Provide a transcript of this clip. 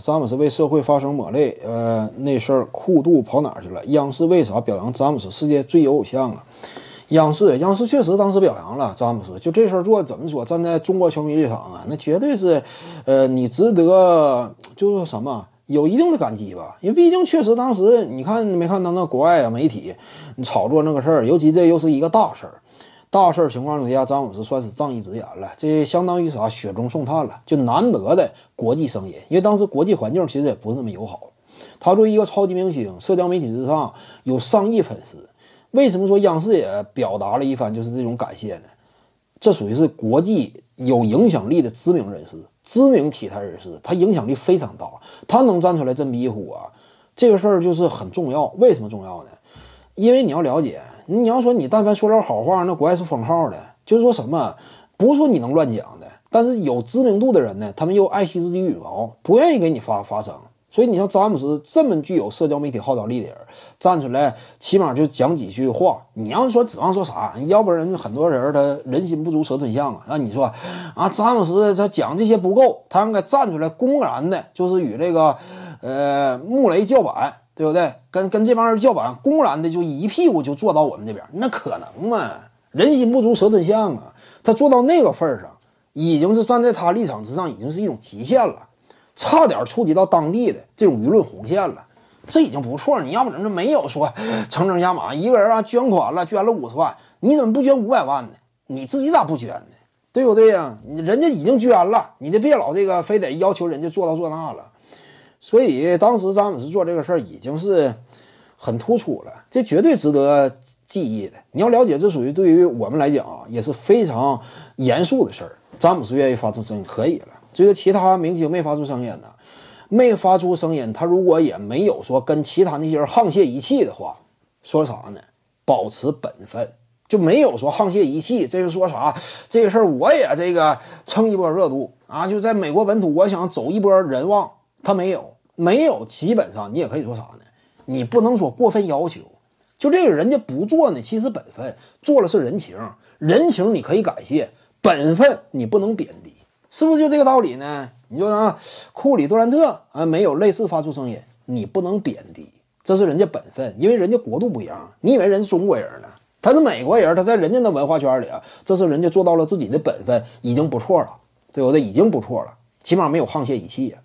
詹姆斯为社会发声抹泪，呃，那事儿酷度跑哪儿去了？央视为啥表扬詹姆斯世界最有偶像啊？央视，央视确实当时表扬了詹姆斯，就这事儿做怎么说？站在中国球迷立场啊，那绝对是，呃，你值得就是什么有一定的感激吧？因为毕竟确实当时你看没看到那国外啊媒体你炒作那个事儿，尤其这又是一个大事儿。大事儿情况之下，张姆斯算是仗义直言了，这相当于啥？雪中送炭了，就难得的国际声音。因为当时国际环境其实也不是那么友好。他作为一个超级明星，社交媒体之上有上亿粉丝，为什么说央视也表达了一番，就是这种感谢呢？这属于是国际有影响力的知名人士、知名体坛人士，他影响力非常大，他能站出来这么一呼啊，这个事儿就是很重要。为什么重要呢？因为你要了解，你你要说你但凡说点好话，那国外是封号的，就是说什么不是说你能乱讲的。但是有知名度的人呢，他们又爱惜自己羽毛，不愿意给你发发声。所以你像詹姆斯这么具有社交媒体号召力的人，站出来起码就讲几句话。你要说指望说啥，要不然很多人他人心不足蛇吞象啊。那你说啊，詹姆斯他讲这些不够，他应该站出来公然的就是与这个呃穆雷叫板。对不对？跟跟这帮人叫板，公然的就一屁股就坐到我们这边，那可能吗？人心不足蛇吞象啊！他坐到那个份儿上，已经是站在他立场之上，已经是一种极限了，差点触及到当地的这种舆论红线了。这已经不错，你要不然就没有说层层加码，一个人啊捐款了，捐了五十万，你怎么不捐五百万呢？你自己咋不捐呢？对不对呀？你人家已经捐了，你就别老这个非得要求人家做到做那了。所以当时詹姆斯做这个事儿已经是很突出了，这绝对值得记忆的。你要了解，这属于对于我们来讲啊也是非常严肃的事儿。詹姆斯愿意发出声音，可以了。这个其他明星没发出声音呢，没发出声音，他如果也没有说跟其他那些人沆瀣一气的话，说啥呢？保持本分，就没有说沆瀣一气。这是说啥？这个事儿我也这个蹭一波热度啊！就在美国本土，我想走一波人望。他没有，没有，基本上你也可以说啥呢？你不能说过分要求，就这个人家不做呢，其实本分做了是人情，人情你可以感谢，本分你不能贬低，是不是就这个道理呢？你就啊，库里、杜兰特啊，没有类似发出声音，你不能贬低，这是人家本分，因为人家国度不一样。你以为人是中国人呢？他是美国人，他在人家那文化圈里啊，这是人家做到了自己的本分，已经不错了，对不对？已经不错了，起码没有沆瀣一气呀。